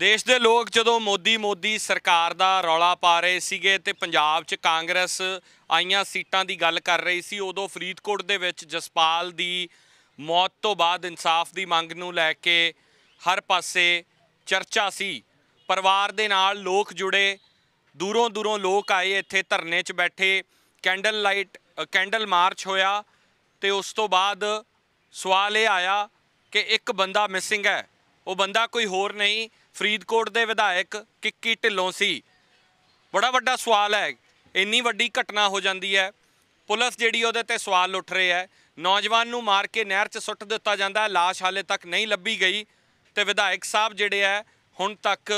ਦੇਸ਼ ਦੇ ਲੋਕ ਜਦੋਂ ਮੋਦੀ ਮੋਦੀ ਸਰਕਾਰ ਦਾ ਰੌਲਾ ਪਾ ਰਹੇ ਸੀਗੇ ਤੇ ਪੰਜਾਬ 'ਚ ਕਾਂਗਰਸ ਆਈਆਂ ਸੀਟਾਂ ਦੀ ਗੱਲ ਕਰ ਰਹੀ ਸੀ ਉਦੋਂ ਫਰੀਦਕੋਟ ਦੇ ਵਿੱਚ ਜਸਪਾਲ ਦੀ ਮੌਤ ਤੋਂ ਬਾਅਦ ਇਨਸਾਫ ਦੀ ਮੰਗ ਨੂੰ ਲੈ ਕੇ ਹਰ ਪਾਸੇ ਚਰਚਾ ਸੀ ਪਰਿਵਾਰ ਦੇ ਨਾਲ ਲੋਕ ਜੁੜੇ ਦੂਰੋਂ ਦੂਰੋਂ ਲੋਕ ਆਏ ਇੱਥੇ ਧਰਨੇ 'ਚ ਬੈਠੇ ਕੈਂਡਲ ਲਾਈਟ ਕੈਂਡਲ ਮਾਰਚ ਹੋਇਆ ਤੇ ਉਸ ਤੋਂ ਬਾਅਦ ਸਵਾਲ ਇਹ ਆਇਆ ਕਿ ਇੱਕ ਬੰਦਾ ਮਿਸਿੰਗ ਹੈ ਉਹ ਬੰਦਾ ਕੋਈ ਹੋਰ ਨਹੀਂ ਫਰੀਦਕੋਟ ਦੇ ਵਿਧਾਇਕ ਕਿੱਕੀ ਢਿੱਲੋਂ ਸੀ ਬੜਾ ਵੱਡਾ ਸਵਾਲ ਹੈ ਇੰਨੀ ਵੱਡੀ ਘਟਨਾ ਹੋ ਜਾਂਦੀ ਹੈ ਪੁਲਿਸ ਜਿਹੜੀ ਉਹਦੇ ਤੇ ਸਵਾਲ ਉੱਠ ਰਹੇ ਹੈ ਨੌਜਵਾਨ ਨੂੰ ਮਾਰ ਕੇ ਨਹਿਰ 'ਚ ਸੁੱਟ ਦਿੱਤਾ ਜਾਂਦਾ ਹੈ লাশ ਹਾਲੇ ਤੱਕ ਨਹੀਂ ਲੱਭੀ ਗਈ ਤੇ ਵਿਧਾਇਕ ਸਾਹਿਬ ਜਿਹੜੇ ਹੈ ਹੁਣ ਤੱਕ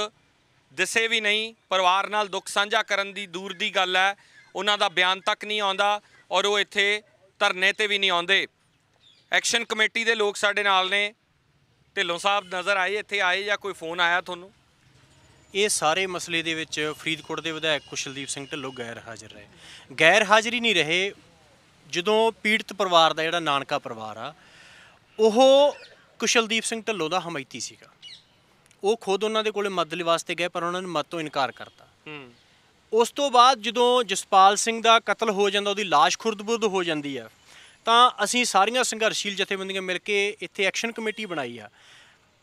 ਦਿਸੇ ਵੀ ਨਹੀਂ ਪਰਿਵਾਰ ਨਾਲ ਦੁੱਖ ਸਾਂਝਾ ਕਰਨ ਦੀ ਦੂਰ ਦੀ ਗੱਲ ਹੈ ਉਹਨਾਂ ਦਾ ਬਿਆਨ ਤੱਕ ਨਹੀਂ ਆਉਂਦਾ ਔਰ ਉਹ ਇੱਥੇ ਧਰਨੇ ਤੇ ਵੀ ਨਹੀਂ ਆਉਂਦੇ ਐਕਸ਼ਨ ਕਮੇਟੀ ਦੇ ਲੋਕ ਸਾਡੇ ਨਾਲ ਨੇ ਢਿੱਲੋਂ ਸਾਹਿਬ ਨਜ਼ਰ ਆਏ ਇੱਥੇ ਆਏ ਜਾਂ ਕੋਈ ਫੋਨ ਆਇਆ ਤੁਹਾਨੂੰ ਇਹ ਸਾਰੇ ਮਸਲੇ ਦੇ ਵਿੱਚ ਫਰੀਦਕੋਟ ਦੇ ਵਿਧਾਇਕ ਕੁਸ਼ਲਦੀਪ ਸਿੰਘ ਢਿੱਲੋਂ ਗੈਰ ਹਾਜ਼ਰ ਰਹੇ ਗੈਰ ਹਾਜ਼ਰੀ ਨਹੀਂ ਰਹੇ ਜਦੋਂ ਪੀੜਤ ਪਰਿਵਾਰ ਦਾ ਜਿਹੜਾ ਨਾਨਕਾ ਪਰਿਵਾਰ ਆ ਉਹ ਕੁਸ਼ਲਦੀਪ ਸਿੰਘ ਢਿੱਲੋਂ ਦਾ ਹਮਾਇਤੀ ਸੀਗਾ ਉਹ ਖੁਦ ਉਹਨਾਂ ਦੇ ਕੋਲੇ ਮਦਦ ਲਈ ਵਾਸਤੇ ਗਏ ਪਰ ਉਹਨਾਂ ਨੇ ਮਤ ਤੋਂ ਇਨਕਾਰ ਕਰਤਾ ਉਸ ਤੋਂ ਬਾਅਦ ਜਦੋਂ ਜਸਪਾਲ ਸਿੰਘ ਦਾ ਕਤਲ ਹੋ ਜਾਂਦਾ ਉਹਦੀ লাশ ਖੁਰਦਬੁਰਦ ਹੋ ਜਾਂਦੀ ਆ ਤਾਂ ਅਸੀਂ ਸਾਰੀਆਂ ਸੰਘਰਸ਼ੀਲ ਜਥੇਬੰਦੀਆਂ ਮਿਲ ਕੇ ਇੱਥੇ ਐਕਸ਼ਨ ਕਮੇਟੀ ਬਣਾਈ ਆ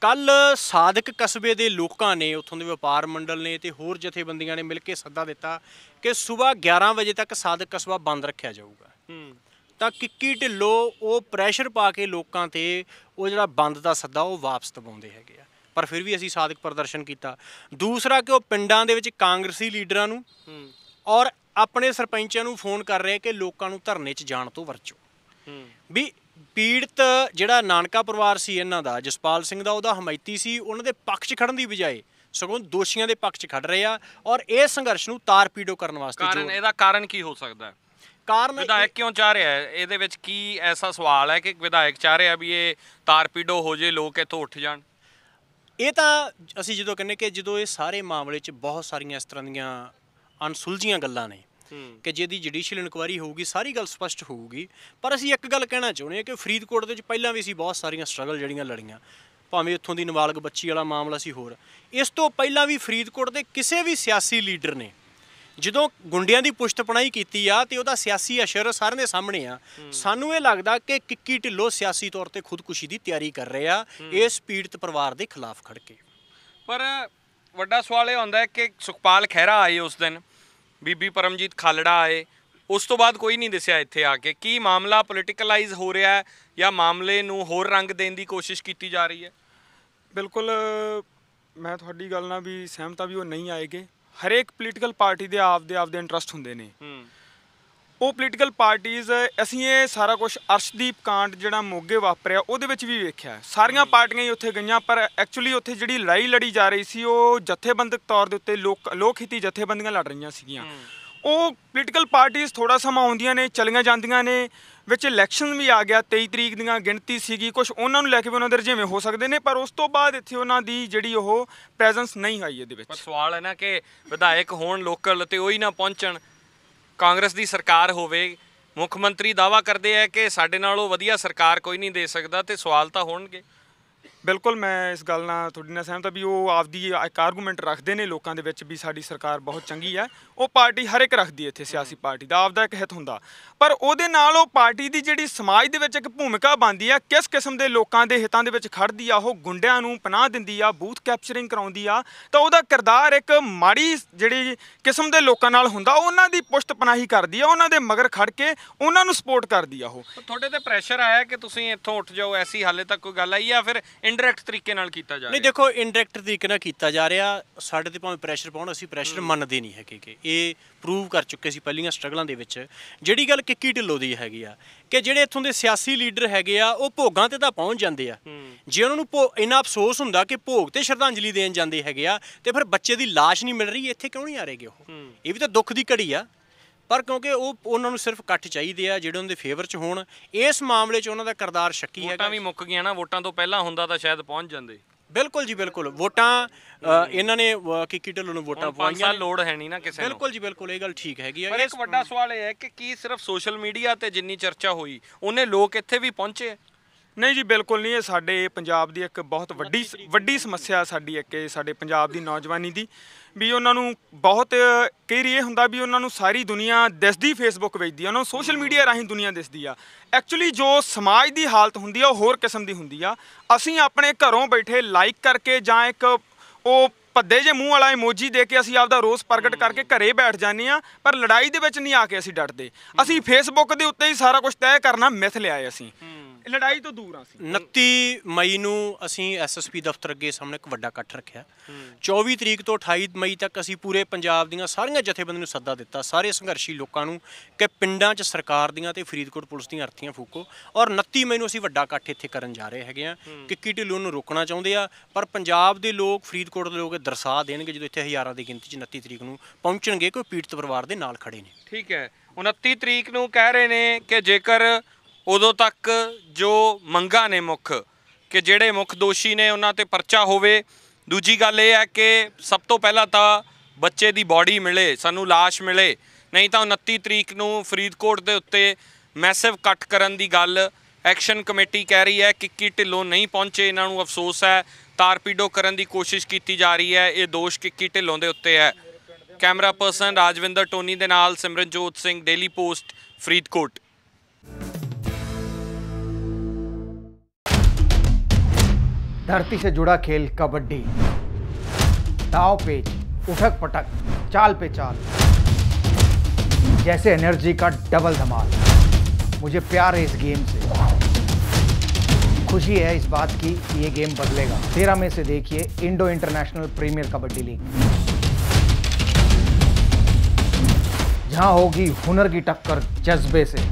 ਕੱਲ ਸਾਦਕ ਕਸਬੇ ਦੇ ਲੋਕਾਂ ਨੇ ਉੱਥੋਂ ਦੇ ਵਪਾਰ ਮੰਡਲ ਨੇ ਤੇ ਹੋਰ ਜਥੇਬੰਦੀਆਂ ਨੇ ਮਿਲ ਕੇ ਸੱਦਾ ਦਿੱਤਾ ਕਿ ਸਵੇਰ 11 ਵਜੇ ਤੱਕ ਸਾਦਕ ਕਸਬਾ ਬੰਦ ਰੱਖਿਆ ਜਾਊਗਾ ਤਾਂ ਕਿੱਕੀ ਢਿੱਲੋ ਉਹ ਪ੍ਰੈਸ਼ਰ ਪਾ ਕੇ ਲੋਕਾਂ ਤੇ ਉਹ ਜਿਹੜਾ ਬੰਦ ਦਾ ਸੱਦਾ ਉਹ ਵਾਪਸ ਦਬਾਉਂਦੇ ਹੈਗੇ ਆ ਪਰ ਫਿਰ ਵੀ ਅਸੀਂ ਸਾਦਕ ਪ੍ਰਦਰਸ਼ਨ ਕੀਤਾ ਦੂਸਰਾ ਕਿ ਉਹ ਪਿੰਡਾਂ ਦੇ ਵਿੱਚ ਕਾਂਗਰਸੀ ਲੀਡਰਾਂ ਨੂੰ ਔਰ ਆਪਣੇ ਸਰਪੰਚਾਂ ਨੂੰ ਫੋਨ ਕਰ ਰਹੇ ਕਿ ਲੋਕਾਂ ਨੂੰ ਧਰਨੇ 'ਚ ਜਾਣ ਤੋਂ ਵਰਜੋ ਵੀ ਪੀੜਤ ਜਿਹੜਾ ਨਾਨਕਾ ਪਰਿਵਾਰ ਸੀ ਇਹਨਾਂ ਦਾ ਜਸਪਾਲ ਸਿੰਘ ਦਾ ਉਹਦਾ ਹਮਾਇਤੀ ਸੀ ਉਹਨਾਂ ਦੇ ਪੱਖ 'ਚ ਖੜਨ ਦੀ ਬਜਾਏ ਸਗੋਂ ਦੋਸ਼ੀਆਂ ਦੇ ਪੱਖ 'ਚ ਖੜ ਰਹੇ ਆ ਔਰ ਇਹ ਸੰਘਰਸ਼ ਨੂੰ ਤਾਰਪੀਡੋ ਕਰਨ ਵਾਸਤੇ ਕਾਰਨ ਇਹਦਾ ਕਾਰਨ ਕੀ ਹੋ ਸਕਦਾ ਹੈ ਕਾਰਨ ਵਿਧਾਇਕ ਕਿਉਂ ਚਾਹ ਰਿਹਾ ਹੈ ਇਹਦੇ ਵਿੱਚ ਕੀ ਐਸਾ ਸਵਾਲ ਹੈ ਕਿ ਵਿਧਾਇਕ ਚਾਹ ਰਿਹਾ ਵੀ ਇਹ ਤਾਰਪੀਡੋ ਹੋ ਜੇ ਲੋਕ ਇੱਥੋਂ ਉੱਠ ਜਾਣ ਇਹ ਤਾਂ ਅਸੀਂ ਜਦੋਂ ਕਹਿੰਨੇ ਕਿ ਜਦੋਂ ਇਹ ਸਾਰੇ ਮਾਮਲੇ 'ਚ ਬਹੁਤ ਸਾਰੀਆਂ ਇਸ ਤਰ੍ਹਾਂ ਦੀਆਂ ਅਨਸੁਲਝੀਆਂ ਗੱਲਾਂ ਨੇ ਕਿ ਜੇ ਦੀ ਜੁਡੀਸ਼ੀਅਲ ਇਨਕੁਆਇਰੀ ਹੋਊਗੀ ਸਾਰੀ ਗੱਲ ਸਪਸ਼ਟ ਹੋਊਗੀ ਪਰ ਅਸੀਂ ਇੱਕ ਗੱਲ ਕਹਿਣਾ ਚਾਹੁੰਦੇ ਹਾਂ ਕਿ ਫਰੀਦਕੋਟ ਦੇ ਵਿੱਚ ਪਹਿਲਾਂ ਵੀ ਅਸੀਂ ਬਹੁਤ ਸਾਰੀਆਂ ਸਟਰਗਲ ਜਿਹੜੀਆਂ ਲੜੀਆਂ ਭਾਵੇਂ ਇੱਥੋਂ ਦੀ ਨਵਾਲਗ ਬੱਚੀ ਵਾਲਾ ਮਾਮਲਾ ਸੀ ਹੋਰ ਇਸ ਤੋਂ ਪਹਿਲਾਂ ਵੀ ਫਰੀਦਕੋਟ ਦੇ ਕਿਸੇ ਵੀ ਸਿਆਸੀ ਲੀਡਰ ਨੇ ਜਦੋਂ ਗੁੰਡਿਆਂ ਦੀ ਪੁਸ਼ਤਪਣਾਈ ਕੀਤੀ ਆ ਤੇ ਉਹਦਾ ਸਿਆਸੀ ਅਸ਼ਰ ਸਾਰਿਆਂ ਦੇ ਸਾਹਮਣੇ ਆ ਸਾਨੂੰ ਇਹ ਲੱਗਦਾ ਕਿ ਕਿੱਕੀ ਢਿੱਲੋ ਸਿਆਸੀ ਤੌਰ ਤੇ ਖੁਦਕੁਸ਼ੀ ਦੀ ਤਿਆਰੀ ਕਰ ਰਹੇ ਆ ਇਸ ਪੀੜਤ ਪਰਿਵਾਰ ਦੇ ਖਿਲਾਫ ਖੜ ਕੇ ਪਰ ਵੱਡਾ ਸਵਾਲ ਇਹ ਹੁੰਦਾ ਹੈ ਕਿ ਸੁਖਪਾਲ ਖਹਿਰਾ ਆਏ ਉਸ ਦਿਨ ਬੀਬੀ ਪਰਮਜੀਤ ਖਾਲੜਾ ਆਏ ਉਸ ਤੋਂ ਬਾਅਦ ਕੋਈ ਨਹੀਂ ਦੱਸਿਆ ਇੱਥੇ ਆ ਕੇ ਕੀ ਮਾਮਲਾ ਪੋਲਿਟਿਕਲਾਈਜ਼ ਹੋ ਰਿਹਾ ਹੈ ਜਾਂ ਮਾਮਲੇ ਨੂੰ ਹੋਰ ਰੰਗ ਦੇਣ ਦੀ ਕੋਸ਼ਿਸ਼ ਕੀਤੀ ਜਾ ਰਹੀ ਹੈ ਬਿਲਕੁਲ ਮੈਂ ਤੁਹਾਡੀ ਗੱਲ ਨਾਲ ਵੀ ਸਹਿਮਤ ਆ ਵੀ ਉਹ ਨਹੀਂ ਆਏਗੇ ਹਰੇਕ ਪੋਲਿਟਿਕਲ ਪਾਰਟੀ ਦੇ ਆਪ ਦੇ ਆਪ ਦੇ ਇੰਟਰਸਟ ਹੁੰਦੇ ਨੇ ਹੂੰ ਉਹ ਪੋਲੀਟੀਕਲ ਪਾਰਟੀਆਂ ਅਸੀਂ ਇਹ ਸਾਰਾ ਕੁਝ ਅਰਸ਼ਦੀਪ ਕਾਂਡ ਜਿਹੜਾ ਮੋਗੇ ਵਾਪਰਿਆ ਉਹਦੇ ਵਿੱਚ ਵੀ ਵੇਖਿਆ ਸਾਰੀਆਂ ਪਾਰਟੀਆਂ ਹੀ ਉੱਥੇ ਗਈਆਂ ਪਰ ਐਕਚੁਅਲੀ ਉੱਥੇ ਜਿਹੜੀ ਲੜਾਈ ਲੜੀ ਜਾ ਰਹੀ ਸੀ ਉਹ ਜਥੇਬੰਦਕ ਤੌਰ ਦੇ ਉੱਤੇ ਲੋਕ ਲੋਕ ਹਿੱਤੀ ਜਥੇਬੰਦੀਆਂ ਲੜ ਰਹੀਆਂ ਸੀਗੀਆਂ ਉਹ ਪੋਲੀਟੀਕਲ ਪਾਰਟੀਆਂ ਥੋੜਾ ਸਮਾਂ ਆਉਂਦੀਆਂ ਨੇ ਚਲੀਆਂ ਜਾਂਦੀਆਂ ਨੇ ਵਿੱਚ ਇਲੈਕਸ਼ਨ ਵੀ ਆ ਗਿਆ 23 ਤਰੀਕ ਦੀਆਂ ਗਿਣਤੀ ਸੀਗੀ ਕੁਝ ਉਹਨਾਂ ਨੂੰ ਲੈ ਕੇ ਵੀ ਉਹਨਾਂ ਦੇ ਰਜੇਵੇਂ ਹੋ ਸਕਦੇ ਨੇ ਪਰ ਉਸ ਤੋਂ ਬਾਅਦ ਇੱਥੇ ਉਹਨਾਂ ਦੀ ਜਿਹੜੀ ਉਹ ਪ੍ਰੈਜ਼ੈਂਸ ਨਹੀਂ ਆਈ ਇਹਦੇ ਵਿੱਚ ਪਰ ਸਵਾਲ ਹੈ ਨਾ ਕਿ ਵਿਧਾਇਕ ਹੋਣ ਲੋਕਲ ਤੇ ਉਹ ਹੀ ਨਾ ਪਹੁੰਚਣ ਕਾਂਗਰਸ ਦੀ ਸਰਕਾਰ ਹੋਵੇ ਮੁੱਖ ਮੰਤਰੀ ਦਾਵਾ ਕਰਦੇ ਆ ਕਿ ਸਾਡੇ ਨਾਲੋਂ ਵਧੀਆ ਸਰਕਾਰ ਕੋਈ ਨਹੀਂ ਦੇ ਸਕਦਾ ਤੇ ਸਵਾਲ ਤਾਂ ਹੋਣਗੇ ਬਿਲਕੁਲ ਮੈਂ ਇਸ ਗੱਲ ਨਾਲ ਤੁਹਾਡੀ ਨਾਲ ਸਹਿਮਤ ਹਾਂ ਵੀ ਉਹ ਆਪਦੀ ਇੱਕ ਆਰਗੂਮੈਂਟ ਰੱਖਦੇ ਨੇ ਲੋਕਾਂ ਦੇ ਵਿੱਚ ਵੀ ਸਾਡੀ ਸਰਕਾਰ ਬਹੁਤ ਚੰਗੀ ਹੈ ਉਹ ਪਾਰਟੀ ਹਰ ਇੱਕ ਰੱਖਦੀ ਇੱਥੇ ਸਿਆਸੀ ਪਾਰਟੀ ਦਾ ਆਪਦਾ ਇੱਕ ਹਿੱਤ ਹੁੰਦਾ ਪਰ ਉਹਦੇ ਨਾਲ ਉਹ ਪਾਰਟੀ ਦੀ ਜਿਹੜੀ ਸਮਾਜ ਦੇ ਵਿੱਚ ਇੱਕ ਭੂਮਿਕਾ ਬਣਦੀ ਆ ਕਿਸ ਕਿਸਮ ਦੇ ਲੋਕਾਂ ਦੇ ਹਿੱਤਾਂ ਦੇ ਵਿੱਚ ਖੜਦੀ ਆ ਉਹ ਗੁੰਡਿਆਂ ਨੂੰ ਪਨਾਹ ਦਿੰਦੀ ਆ ਬੂਥ ਕੈਪਚਰਿੰਗ ਕਰਾਉਂਦੀ ਆ ਤਾਂ ਉਹਦਾ ਕਿਰਦਾਰ ਇੱਕ ਮਾੜੀ ਜਿਹੜੀ ਕਿਸਮ ਦੇ ਲੋਕਾਂ ਨਾਲ ਹੁੰਦਾ ਉਹਨਾਂ ਦੀ ਪੁਸ਼ਤ ਪਨਾਹੀ ਕਰਦੀ ਆ ਉਹਨਾਂ ਦੇ ਮਗਰ ਖੜ ਕੇ ਉਹਨਾਂ ਨੂੰ ਸਪੋਰਟ ਕਰਦੀ ਆ ਉਹ ਤੁਹਾਡੇ ਤੇ ਪ੍ਰੈਸ਼ਰ ਆਇਆ ਕਿ ਤੁਸੀਂ ਇੱਥੋਂ ਉੱਠ ਜਾਓ ਐਸੀ ਹਾਲੇ ਤੱਕ ਕੋਈ ਗੱਲ ਆਈ ਆ ਫਿਰ ਇਨਡਾਇਰੈਕਟ ਤਰੀਕੇ ਨਾਲ ਕੀਤਾ ਜਾ ਰਿਹਾ ਨਹੀਂ ਦੇਖੋ ਇਨਡਾਇਰੈਕਟ ਤਰੀਕੇ ਨਾਲ ਕੀਤਾ ਜਾ ਰਿਹਾ ਸਾਡੇ ਤੇ ਭਾਵੇਂ ਪ੍ਰੈਸ਼ਰ ਪਾਉਣ ਅਸੀਂ ਪ੍ਰੈਸ਼ਰ ਮੰਨਦੇ ਨਹੀਂ ਹੈਗੇ ਕਿ ਇਹ ਪ੍ਰੂਵ ਕਰ ਚੁੱਕੇ ਸੀ ਪਹਿਲੀਆਂ ਸਟਰਗਲਾਂ ਦੇ ਵਿੱਚ ਜਿਹੜੀ ਗੱਲ ਕਿੱਕੀ ਢਿੱਲੋ ਦੀ ਹੈਗੀ ਆ ਕਿ ਜਿਹੜੇ ਇੱਥੋਂ ਦੇ ਸਿਆਸੀ ਲੀਡਰ ਹੈਗੇ ਆ ਉਹ ਭੋਗਾਂ ਤੇ ਤਾਂ ਪਹੁੰਚ ਜਾਂਦੇ ਆ ਜੇ ਉਹਨਾਂ ਨੂੰ ਇੰਨਾ ਅਫਸੋਸ ਹੁੰਦਾ ਕਿ ਭੋਗ ਤੇ ਸ਼ਰਧਾਂਜਲੀ ਦੇਣ ਜਾਂਦੇ ਹੈਗੇ ਆ ਤੇ ਫਿਰ ਬੱਚੇ ਦੀ লাশ ਨਹੀਂ ਮਿਲ ਰਹੀ ਇੱਥੇ ਕਿਉਂ ਨਹੀਂ ਆ ਰਹੇਗੇ ਉਹ ਇਹ ਵੀ ਤਾਂ ਦੁੱਖ ਦੀ ਘੜੀ ਆ ਪਰ ਕਿਉਂਕਿ ਉਹ ਉਹਨਾਂ ਨੂੰ ਸਿਰਫ ਇਕੱਠ ਚਾਹੀਦੇ ਆ ਜਿਹੜੇ ਉਹਨਾਂ ਦੇ ਫੇਵਰ 'ਚ ਹੋਣ ਇਸ ਮਾਮਲੇ 'ਚ ਉਹਨਾਂ ਦਾ ਕਰਦਾਰ ਸ਼ੱਕੀ ਹੈ ਵੋਟਾਂ ਵੀ ਮੁੱਕ ਗਈਆਂ ਨਾ ਵੋਟਾਂ ਤੋਂ ਪਹਿਲਾਂ ਹੁੰਦਾ ਤਾਂ ਸ਼ਾਇਦ ਪਹੁੰਚ ਜਾਂਦੇ ਬਿਲਕੁਲ ਜੀ ਬਿਲਕੁਲ ਵੋਟਾਂ ਇਹਨਾਂ ਨੇ ਕਿੱਕੀ ਢਿੱਲੋਂ ਨੂੰ ਵੋਟਾਂ ਪਵਾਈਆਂ ਲੋੜ ਹੈ ਨਹੀਂ ਨਾ ਕਿਸੇ ਨੂੰ ਬਿਲਕੁਲ ਜੀ ਬਿਲਕੁਲ ਇਹ ਗੱਲ ਠੀਕ ਹੈਗੀ ਆ ਪਰ ਇੱਕ ਵੱਡਾ ਸਵਾਲ ਇਹ ਹੈ ਕਿ ਕੀ ਸਿਰਫ ਸੋਸ਼ਲ ਮੀਡੀਆ ਤੇ ਜਿੰਨੀ ਚਰਚਾ ਹੋਈ ਉਹਨੇ ਲੋਕ ਇੱਥੇ ਵੀ ਪਹੁੰਚੇ ਨਹੀਂ ਜੀ ਬਿਲਕੁਲ ਨਹੀਂ ਇਹ ਸਾਡੇ ਪੰਜਾਬ ਦੀ ਇੱਕ ਬਹੁਤ ਵੱਡੀ ਵੱਡੀ ਸਮੱਸਿਆ ਸਾਡੀ ਇੱਕ ਇਹ ਸਾਡੇ ਪੰਜਾਬ ਦੀ ਨੌਜਵਾਨੀ ਦੀ ਵੀ ਉਹਨਾਂ ਨੂੰ ਬਹੁਤ ਰਹੀ ਇਹ ਹੁੰਦਾ ਵੀ ਉਹਨਾਂ ਨੂੰ ਸਾਰੀ ਦੁਨੀਆ ਦਿਸਦੀ ਫੇਸਬੁੱਕ ਵੇਚਦੀ ਆ ਉਹਨਾਂ ਨੂੰ ਸੋਸ਼ਲ ਮੀਡੀਆ ਰਾਹੀਂ ਦੁਨੀਆ ਦਿਸਦੀ ਆ ਐਕਚੁਅਲੀ ਜੋ ਸਮਾਜ ਦੀ ਹਾਲਤ ਹੁੰਦੀ ਆ ਉਹ ਹੋਰ ਕਿਸਮ ਦੀ ਹੁੰਦੀ ਆ ਅਸੀਂ ਆਪਣੇ ਘਰੋਂ ਬੈਠੇ ਲਾਈਕ ਕਰਕੇ ਜਾਂ ਇੱਕ ਉਹ ਭੱਦੇ ਜੇ ਮੂੰਹ ਵਾਲਾ ਇਮੋਜੀ ਦੇ ਕੇ ਅਸੀਂ ਆਪਦਾ ਰੋਸ ਪ੍ਰਗਟ ਕਰਕੇ ਘਰੇ ਬੈਠ ਜਾਂਦੇ ਆ ਪਰ ਲੜਾਈ ਦੇ ਵਿੱਚ ਨਹੀਂ ਆ ਕੇ ਅਸੀਂ ਡਟਦੇ ਅਸੀਂ ਫੇਸਬੁੱਕ ਦੇ ਉੱਤੇ ਹੀ ਸਾਰਾ ਕੁਝ ਤੈਅ ਕਰਨਾ ਮਿਥ ਲਿਆ ਅਸੀਂ ਲੜਾਈ ਤੋਂ ਦੂਰ ਆ ਸੀ 29 ਮਈ ਨੂੰ ਅਸੀਂ ਐਸਐਸਪੀ ਦਫ਼ਤਰ ਅੱਗੇ ਸਾਹਮਣੇ ਇੱਕ ਵੱਡਾ ਇਕੱਠ ਰੱਖਿਆ 24 ਤਰੀਕ ਤੋਂ 28 ਮਈ ਤੱਕ ਅਸੀਂ ਪੂਰੇ ਪੰਜਾਬ ਦੀਆਂ ਸਾਰੀਆਂ ਜਥੇਬੰਦੀਆਂ ਨੂੰ ਸੱਦਾ ਦਿੱਤਾ ਸਾਰੇ ਸੰਘਰਸ਼ੀ ਲੋਕਾਂ ਨੂੰ ਕਿ ਪਿੰਡਾਂ 'ਚ ਸਰਕਾਰ ਦੀਆਂ ਤੇ ਫਰੀਦਕੋਟ ਪੁਲਿਸ ਦੀਆਂ ਅਰਥੀਆਂ ਫੂਕੋ ਔਰ 29 ਮਈ ਨੂੰ ਅਸੀਂ ਵੱਡਾ ਇਕੱਠ ਇੱਥੇ ਕਰਨ ਜਾ ਰਹੇ ਹੈਗੇ ਆ ਕਿੱਕੀ ਢਿੱਲੋਂ ਨੂੰ ਰੋਕਣਾ ਚਾਹੁੰਦੇ ਆ ਪਰ ਪੰਜਾਬ ਦੇ ਲੋਕ ਫਰੀਦਕੋਟ ਦੇ ਲੋਕ ਦਰਸਾ ਦੇਣਗੇ ਜਦੋਂ ਇੱਥੇ ਹਜ਼ਾਰਾਂ ਦੀ ਗਿਣਤੀ 'ਚ 29 ਤਰੀਕ ਨੂੰ ਪਹੁੰਚਣਗੇ ਕੋਈ ਪੀੜਤ ਪਰਿਵਾਰ ਦੇ ਨਾਲ ਖੜੇ ਨੇ ਠੀਕ ਹੈ 29 ਤਰੀਕ ਨੂੰ ਕਹਿ ਰਹੇ ਨੇ ਕਿ ਜੇਕਰ ਉਦੋਂ ਤੱਕ ਜੋ ਮੰਗਾ ਨੇ ਮੁੱਖ ਕਿ ਜਿਹੜੇ ਮੁੱਖ ਦੋਸ਼ੀ ਨੇ ਉਹਨਾਂ ਤੇ ਪਰਚਾ ਹੋਵੇ ਦੂਜੀ ਗੱਲ ਇਹ ਹੈ ਕਿ ਸਭ ਤੋਂ ਪਹਿਲਾਂ ਤਾਂ ਬੱਚੇ ਦੀ ਬਾਡੀ ਮਿਲੇ ਸਾਨੂੰ লাশ ਮਿਲੇ ਨਹੀਂ ਤਾਂ 29 ਤਰੀਕ ਨੂੰ ਫਰੀਦਕੋਟ ਦੇ ਉੱਤੇ ਮੈਸਿਵ ਕੱਟ ਕਰਨ ਦੀ ਗੱਲ ਐਕਸ਼ਨ ਕਮੇਟੀ ਕਹਿ ਰਹੀ ਹੈ ਕਿ ਕਿੱਕੀ ਢਿੱਲੋਂ ਨਹੀਂ ਪਹੁੰਚੇ ਇਹਨਾਂ ਨੂੰ ਅਫਸੋਸ ਹੈ ਤਾਰਪੀਡੋ ਕਰਨ ਦੀ ਕੋਸ਼ਿਸ਼ ਕੀਤੀ ਜਾ ਰਹੀ ਹੈ ਇਹ ਦੋਸ਼ ਕਿੱਕੀ ਢਿੱਲੋਂ ਦੇ ਉੱਤੇ ਹੈ ਕੈਮਰਾ ਪਰਸਨ ਰਾਜਵਿੰਦਰ ਟੋਨੀ ਦੇ ਨਾਲ ਸਿਮਰਨਜੋਤ ਸਿੰਘ ਡੇਲੀ ਪੋਸਟ ਫਰੀਦਕੋਟ धरती से जुड़ा खेल कबड्डी दाव पेच उठक पटक चाल पे चाल जैसे एनर्जी का डबल धमाल मुझे प्यार है इस गेम से खुशी है इस बात की कि ये गेम बदलेगा तेरह में से देखिए Indo International Premier Kabaddi League जहां होगी हुनर की टक्कर जज्बे से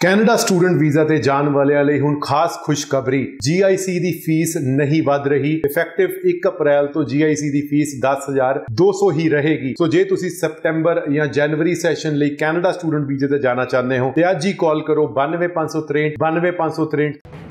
ਕੈਨੇਡਾ ਸਟੂਡੈਂਟ ਵੀਜ਼ਾ ਤੇ ਜਾਣ ਵਾਲਿਆਂ ਲਈ ਹੁਣ ਖਾਸ ਖੁਸ਼ਖਬਰੀ GIC ਦੀ ਫੀਸ ਨਹੀਂ ਵੱਧ ਰਹੀ ਇਫੈਕਟਿਵ 1 ਅਪ੍ਰੈਲ ਤੋਂ GIC ਦੀ ਫੀਸ 10200 ਹੀ ਰਹੇਗੀ ਸੋ ਜੇ ਤੁਸੀਂ ਸਪਟੈਂਬਰ ਜਾਂ ਜਨਵਰੀ ਸੈਸ਼ਨ ਲਈ ਕੈਨੇਡਾ ਸਟੂਡੈਂਟ ਵੀਜ਼ੇ ਤੇ ਜਾਣਾ ਚਾਹੁੰਦੇ ਹੋ ਤੇ ਅੱਜ ਹੀ ਕਾਲ ਕਰੋ 92563 92563